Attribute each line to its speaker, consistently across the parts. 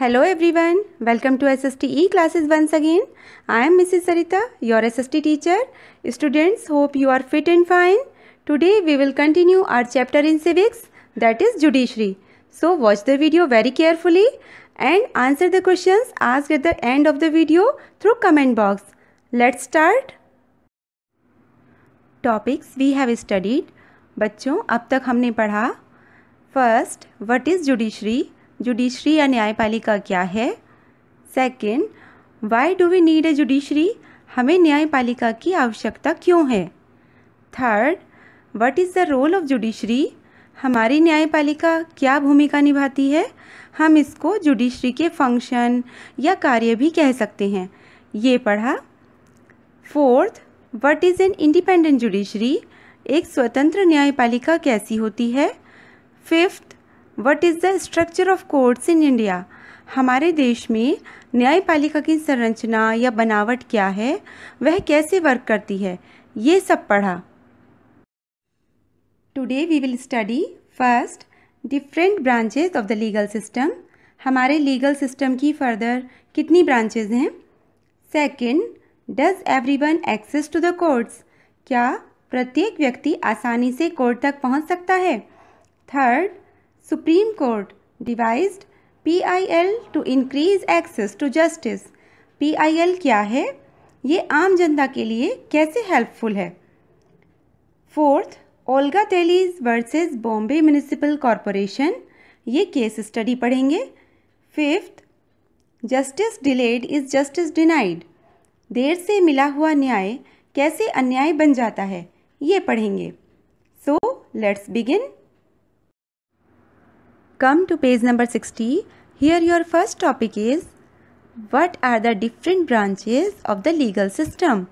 Speaker 1: Hello everyone welcome to SST E classes once again I am Mrs Sarita your SST teacher students hope you are fit and fine today we will continue our chapter in civics that is judiciary so watch the video very carefully and answer the question आज at the end of the video through comment box let's start topics we have studied बच्चों अब तक हमने पढ़ा first what is judiciary judiciary या न्यायपालिका क्या है second, why do we need a judiciary हमें न्यायपालिका की आवश्यकता क्यों है third what is the role of judiciary हमारी न्यायपालिका क्या भूमिका निभाती है हम इसको जुडिशरी के फंक्शन या कार्य भी कह सकते हैं ये पढ़ा fourth what is an independent judiciary एक स्वतंत्र न्यायपालिका कैसी होती है fifth what is the structure of courts in India हमारे देश में न्यायपालिका की संरचना या बनावट क्या है वह कैसे वर्क करती है ये सब पढ़ा today we will study first different branches of the legal system हमारे लीगल सिस्टम की फर्दर कितनी ब्रांचेज हैं second does every one access to the courts क्या प्रत्येक व्यक्ति आसानी से कोर्ट तक पहुंच सकता है third Supreme Court devised PIL to increase access to justice. PIL क्या है ये आम जनता के लिए कैसे हेल्पफुल है fourth Olga Tellis versus Bombay municipal corporation ये केस स्टडी पढ़ेंगे fifth justice delayed is justice denied देर से मिला हुआ न्याय कैसे अन्याय बन जाता है ये पढ़ेंगे so let's begin come to page number 60. Here your first topic is what are the different branches of the legal system?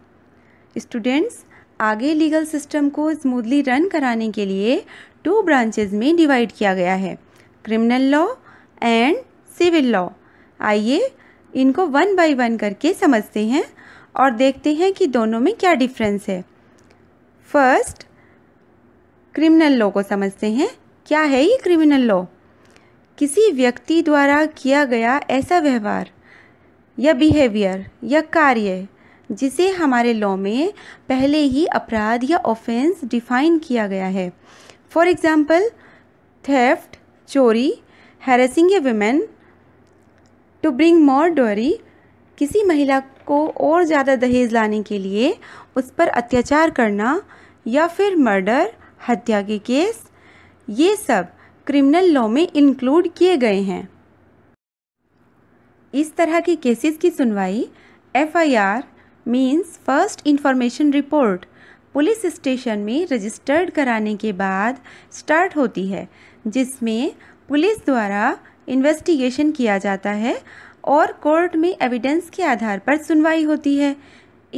Speaker 1: Students, आगे लीगल सिस्टम को स्मूथली रन कराने के लिए टू ब्रांचेज में डिवाइड किया गया है criminal law and civil law आइए इनको वन बाय वन करके समझते हैं और देखते हैं कि दोनों में क्या डिफरेंस है फर्स्ट क्रिमिनल लॉ को समझते हैं क्या है ये क्रिमिनल लॉ किसी व्यक्ति द्वारा किया गया ऐसा व्यवहार या बिहेवियर या कार्य जिसे हमारे लॉ में पहले ही अपराध या ऑफेंस डिफाइन किया गया है फॉर एग्ज़ाम्पल थेफ्ट चोरी harassing a women to bring more dowry किसी महिला को और ज़्यादा दहेज लाने के लिए उस पर अत्याचार करना या फिर मर्डर हत्या के केस ये सब क्रिमिनल लॉ में इंक्लूड किए गए हैं इस तरह के केसेस की सुनवाई FIR means first information report police station में रजिस्टर्ड कराने के बाद स्टार्ट होती है जिसमें पुलिस द्वारा इन्वेस्टिगेशन किया जाता है और कोर्ट में एविडेंस के आधार पर सुनवाई होती है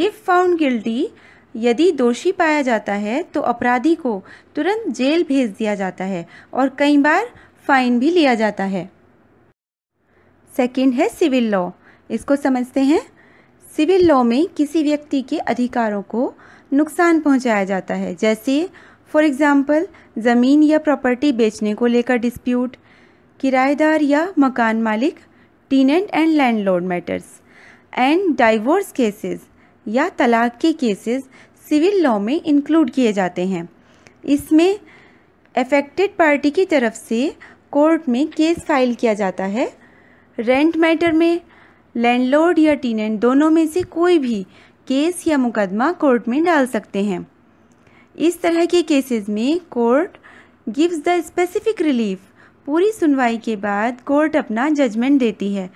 Speaker 1: इफ़ फाउंड गिल्टी यदि दोषी पाया जाता है तो अपराधी को तुरंत जेल भेज दिया जाता है और कई बार फाइन भी लिया जाता है सेकंड है सिविल लॉ इसको समझते हैं सिविल लॉ में किसी व्यक्ति के अधिकारों को नुकसान पहुंचाया जाता है जैसे फॉर एग्ज़ाम्पल ज़मीन या प्रॉपर्टी बेचने को लेकर डिस्प्यूट किराएदार या मकान मालिक tenant and landlord matters and divorce cases या तलाक के केसेस सिविल लॉ में इंक्लूड किए जाते हैं इसमें अफेक्टेड पार्टी की तरफ से कोर्ट में केस फाइल किया जाता है रेंट मैटर में लैंडलॉर्ड या टीनेंट दोनों में से कोई भी केस या मुकदमा कोर्ट में डाल सकते हैं इस तरह के केसेस में court gives the specific relief पूरी सुनवाई के बाद कोर्ट अपना जजमेंट देती है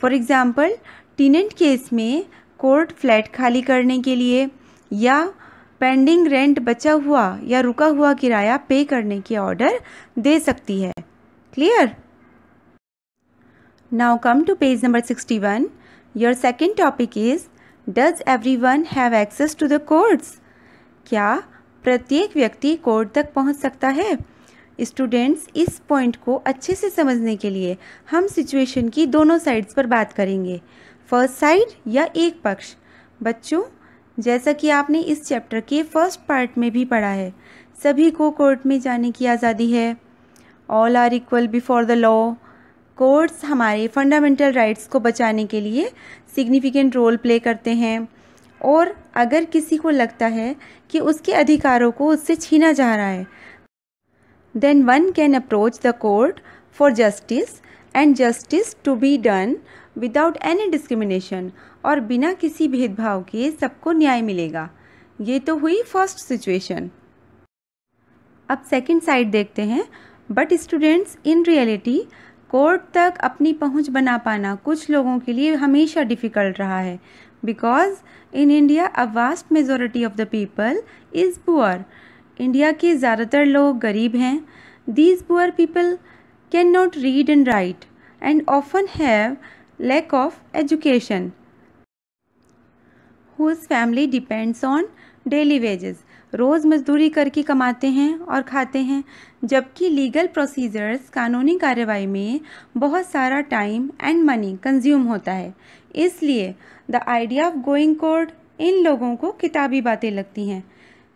Speaker 1: फॉर एग्ज़ाम्पल टीनेंट केस में कोर्ट फ्लैट खाली करने के लिए या पेंडिंग रेंट बचा हुआ या रुका हुआ किराया पे करने के ऑर्डर दे सकती है clear now come to page number sixty one your second topic is does every one have access to the courts क्या प्रत्येक व्यक्ति कोर्ट तक पहुंच सकता है स्टूडेंट्स इस पॉइंट को अच्छे से समझने के लिए हम सिचुएशन की दोनों साइड्स पर बात करेंगे फर्स्ट साइड या एक पक्ष बच्चों जैसा कि आपने इस चैप्टर के फर्स्ट पार्ट में भी पढ़ा है सभी को कोर्ट में जाने की आज़ादी है all are equal before the law courts हमारे फंडामेंटल राइट्स को बचाने के लिए सिग्निफिकेंट रोल प्ले करते हैं और अगर किसी को लगता है कि उसके अधिकारों को उससे छीना जा रहा है then one can approach the court for justice and justice to be done without any discrimination और बिना किसी भेदभाव के सबको न्याय मिलेगा ये तो हुई फर्स्ट सिचुएशन अब सेकंड साइड देखते हैं but students in reality court तक अपनी पहुंच बना पाना कुछ लोगों के लिए हमेशा डिफ़िकल्ट रहा है because in India a vast majority of the people is poor India के ज़्यादातर लोग गरीब हैं these poor people can not read and write and often have lack of education whose family depends on daily wages रोज़ मजदूरी करके कमाते हैं और खाते हैं जबकि लीगल प्रोसीजर्स कानूनी कार्रवाई में बहुत सारा टाइम एंड मनी कंज्यूम होता है इसलिए the idea of going court इन लोगों को किताबी बातें लगती हैं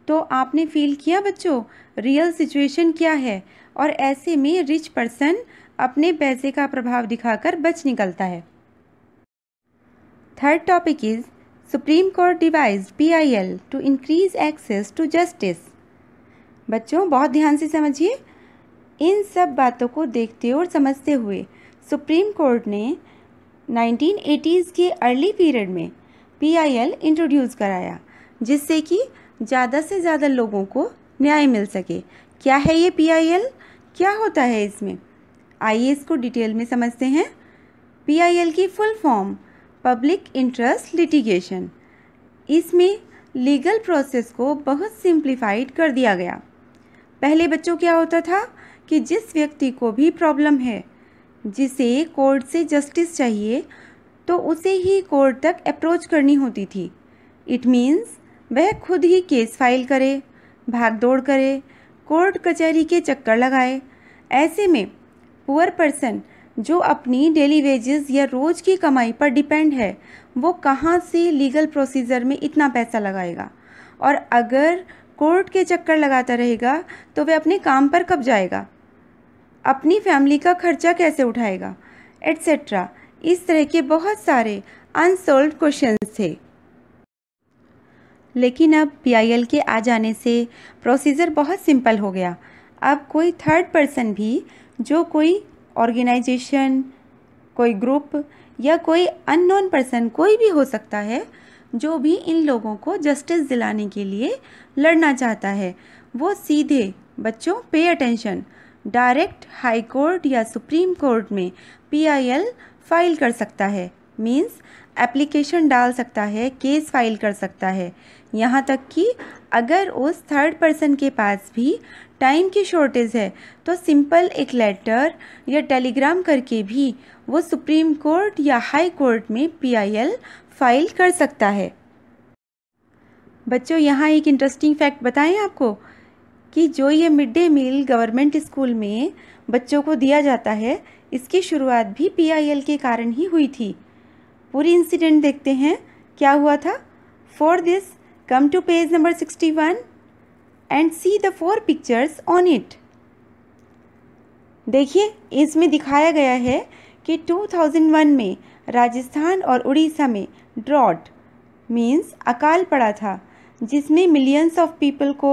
Speaker 1: तो आपने फील किया बच्चों रियल सिचुएशन क्या है और ऐसे में रिच पर्सन अपने पैसे का प्रभाव दिखाकर बच निकलता है third topic is supreme court devise P I L to increase access to justice बच्चों बहुत ध्यान से समझिए इन सब बातों को देखते और समझते हुए सुप्रीम कोर्ट ने 1980s के अर्ली पीरियड में पी आई एल इंट्रोड्यूस कराया जिससे कि ज़्यादा से ज़्यादा लोगों को न्याय मिल सके क्या है ये पी आई एल क्या होता है इसमें आइए इसको डिटेल में समझते हैं पीआईएल की full form public interest litigation इसमें लीगल प्रोसेस को बहुत सिंप्लीफाइड कर दिया गया पहले बच्चों क्या होता था कि जिस व्यक्ति को भी प्रॉब्लम है जिसे कोर्ट से जस्टिस चाहिए तो उसे ही कोर्ट तक अप्रोच करनी होती थी इट मीन्स वह खुद ही केस फाइल करे भाग दौड़ करे कोर्ट कचहरी के चक्कर लगाए ऐसे में पुअर पर्सन जो अपनी डेली वेजेस या रोज़ की कमाई पर डिपेंड है वो कहाँ से लीगल प्रोसीजर में इतना पैसा लगाएगा और अगर कोर्ट के चक्कर लगाता रहेगा तो वह अपने काम पर कब जाएगा अपनी फैमिली का खर्चा कैसे उठाएगा एट्सेट्रा इस तरह के बहुत सारे अनसोल्व क्वेश्चन थे लेकिन अब पी के आ जाने से प्रोसीजर बहुत सिंपल हो गया अब कोई थर्ड पर्सन भी जो कोई ऑर्गेनाइजेशन कोई ग्रुप या कोई अननोन पर्सन कोई भी हो सकता है जो भी इन लोगों को जस्टिस दिलाने के लिए लड़ना चाहता है वो सीधे बच्चों पे अटेंशन डायरेक्ट हाई कोर्ट या सुप्रीम कोर्ट में पीआईएल फाइल कर सकता है मींस एप्लीकेशन डाल सकता है केस फाइल कर सकता है यहाँ तक कि अगर उस थर्ड पर्सन के पास भी टाइम की शॉर्टेज है तो सिंपल एक लेटर या टेलीग्राम करके भी वो सुप्रीम कोर्ट या हाई कोर्ट में पीआईएल फाइल कर सकता है बच्चों यहाँ एक इंटरेस्टिंग फैक्ट बताएं आपको कि जो ये mid day meal government school में बच्चों को दिया जाता है इसकी शुरुआत भी पीआईएल के कारण ही हुई थी पूरी इंसिडेंट देखते हैं क्या हुआ था for this come to page number sixty one and see the four pictures on it देखिए इसमें दिखाया गया है कि 2001 में राजस्थान और उड़ीसा में ड्रॉट मीन्स अकाल पड़ा था जिसमें मिलियंस ऑफ पीपल को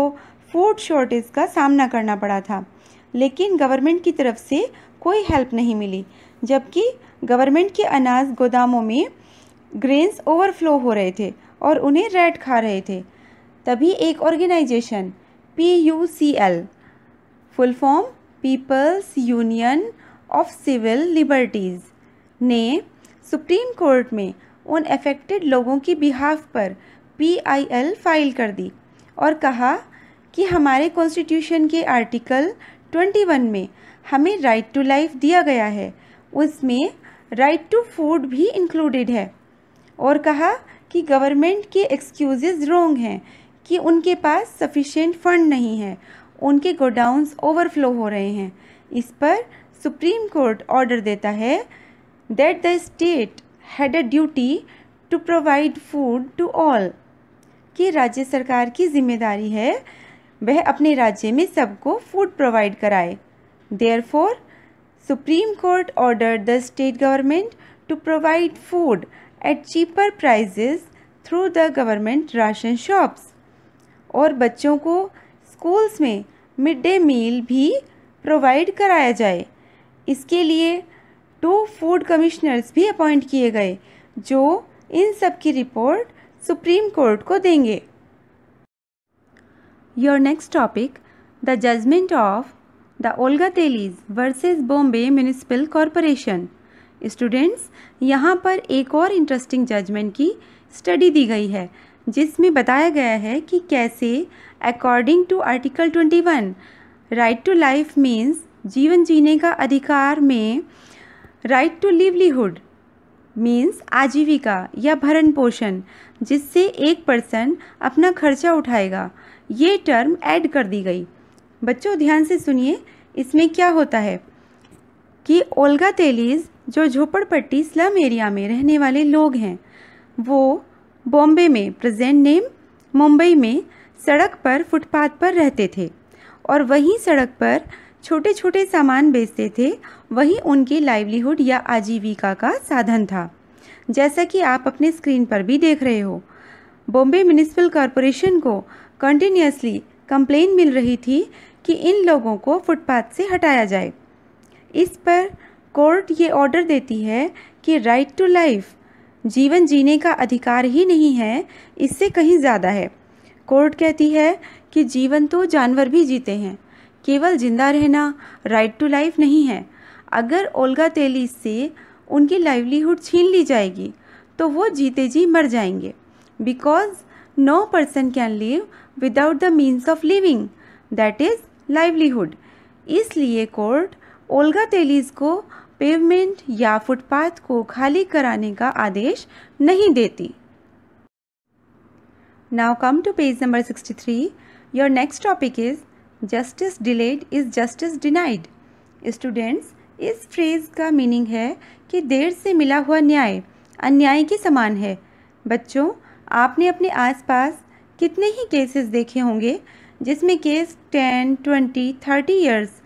Speaker 1: फूड शॉर्टेज का सामना करना पड़ा था लेकिन गवर्नमेंट की तरफ से कोई हेल्प नहीं मिली जबकि गवर्नमेंट के अनाज गोदामों में ग्रेन्स ओवरफ्लो हो रहे थे और उन्हें रेड खा रहे थे तभी एक organisation P U C L full form people's union of civil liberties ने सुप्रीम कोर्ट में उन अफेक्टेड लोगों की बिहाफ पर पीआईएल फाइल कर दी और कहा कि हमारे कॉन्स्टिट्यूशन के आर्टिकल 21 में हमें राइट टू लाइफ दिया गया है उसमें राइट टू फूड भी इंक्लूडेड है और कहा कि गवर्नमेंट के एक्सक्यूजेज रॉन्ग हैं कि उनके पास सफिशेंट फंड नहीं है उनके गोडाउंस ओवरफ्लो हो रहे हैं इस पर सुप्रीम कोर्ट ऑर्डर देता है that the state had a duty to provide food to all कि राज्य सरकार की जिम्मेदारी है वह अपने राज्य में सबको फूड प्रोवाइड कराए therefore supreme court order the state government to provide food at cheaper prices through the government ration shops और बच्चों को स्कूल्स में मिड डे मील भी प्रोवाइड कराया जाए इसके लिए टू फूड कमिश्नर्स भी अपॉइंट किए गए जो इन सब की रिपोर्ट सुप्रीम कोर्ट को देंगे your next topic the judgment of the Olga Tellis versus Bombay municipal corporation students यहाँ पर एक और इंटरेस्टिंग जजमेंट की स्टडी दी गई है जिसमें बताया गया है कि कैसे according to article 21 right to life means जीवन जीने का अधिकार में राइट टू लिवलीहुड मीन्स आजीविका या भरण पोषण जिससे एक पर्सन अपना खर्चा उठाएगा ये टर्म ऐड कर दी गई बच्चों ध्यान से सुनिए इसमें क्या होता है कि ओल्गा तेलीज जो झोपड़पट्टी स्लम एरिया में रहने वाले लोग हैं वो बॉम्बे में प्रेजेंट नेम मुंबई में सड़क पर फुटपाथ पर रहते थे और वहीं सड़क पर छोटे छोटे सामान बेचते थे वहीं उनकी लाइवलीहुड या आजीविका का साधन था जैसा कि आप अपने स्क्रीन पर भी देख रहे हो बॉम्बे म्यूनिसिपल कॉरपोरेशन को कंटिन्यूसली कंप्लेन मिल रही थी कि इन लोगों को फुटपाथ से हटाया जाए इस पर कोर्ट ये ऑर्डर देती है कि राइट टू लाइफ जीवन जीने का अधिकार ही नहीं है इससे कहीं ज़्यादा है कोर्ट कहती है कि जीवन तो जानवर भी जीते हैं केवल जिंदा रहना राइट टू लाइफ नहीं है अगर ओल्गा तेली से उनकी लाइवलीहुड छीन ली जाएगी तो वो जीते जी मर जाएंगे because no person can live without the means of living that is livelihood इसलिए कोर्ट ओल्गा तेलीज को पेवमेंट या फुटपाथ को खाली कराने का आदेश नहीं देती now come to page number 63 your next topic is justice delayed is justice denied students इस फ्रेज का मीनिंग है कि देर से मिला हुआ न्याय अन्याय के समान है बच्चों आपने अपने आसपास कितने ही केसेस देखे होंगे जिसमें case ten twenty thirty years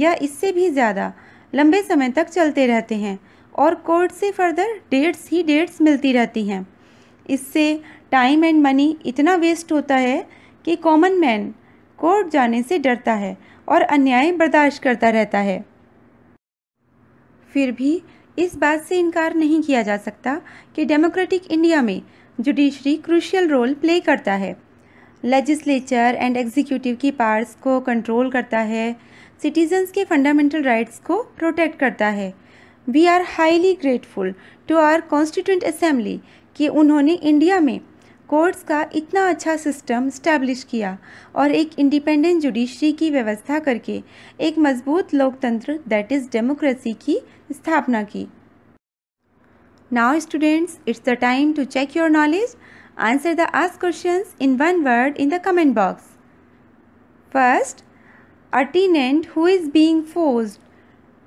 Speaker 1: या इससे भी ज़्यादा लंबे समय तक चलते रहते हैं और कोर्ट से फर्दर डेट्स ही डेट्स मिलती रहती हैं इससे टाइम एंड मनी इतना वेस्ट होता है कि कॉमन मैन कोर्ट जाने से डरता है और अन्याय बर्दाश्त करता रहता है फिर भी इस बात से इनकार नहीं किया जा सकता कि डेमोक्रेटिक इंडिया में जुडिशरी क्रूशियल रोल प्ले करता है लेजिस्लेचर एंड एग्जीक्यूटिव की पार्ट्स को कंट्रोल करता है सिटीजन्स के फंडामेंटल राइट्स को प्रोटेक्ट करता है we are highly grateful to our constituent assembly कि उन्होंने इंडिया में कोर्ट्स का इतना अच्छा सिस्टम स्टैब्लिश किया और एक इंडिपेंडेंट जुडिशरी की व्यवस्था करके एक मजबूत लोकतंत्र दैट इज़ डेमोक्रेसी की स्थापना की now students it's the time to check your knowledge answer the ask question in one word in the comment box first a tenant who is being forced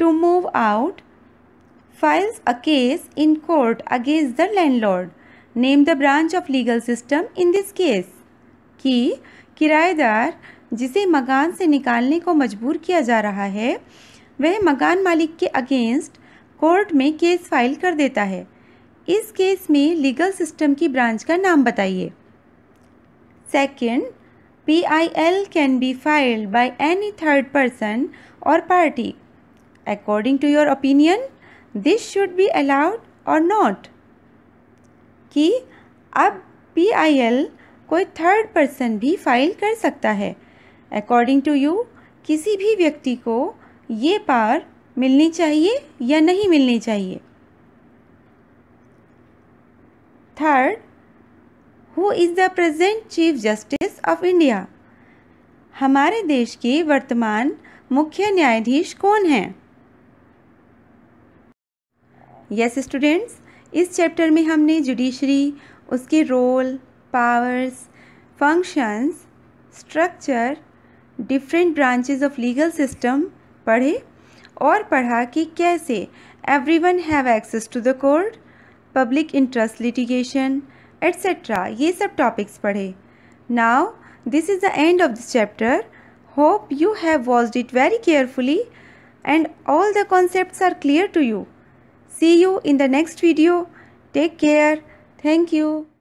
Speaker 1: to move out files a case in court against the landlord. Name the branch of legal system in this case. ki किराएदार जिसे मकान से निकालने को मजबूर किया जा रहा है वह मकान मालिक के अगेंस्ट कोर्ट में केस फाइल कर देता है इस केस में लीगल सिस्टम की ब्रांच का नाम बताइए second PIL can be filed by any third person or party. According to your opinion, this should be allowed or not? कि अब PIL कोई थर्ड पर्सन भी फाइल कर सकता है अकॉर्डिंग टू यू किसी भी व्यक्ति को ये पावर मिलनी चाहिए या नहीं मिलनी चाहिए third who is the present chief justice of India हमारे देश के वर्तमान मुख्य न्यायाधीश कौन हैं यस स्टूडेंट्स इस चैप्टर में हमने जुडिशरी उसके role powers functions structure different branches of legal system पढ़े और पढ़ा कि कैसे everyone have access to the court public interest litigation etc. ये सब topics पढ़े Now this is the end of this chapter. Hope you have watched it very carefully and all the concepts are clear to you. See you in the next video. Take care. Thank you.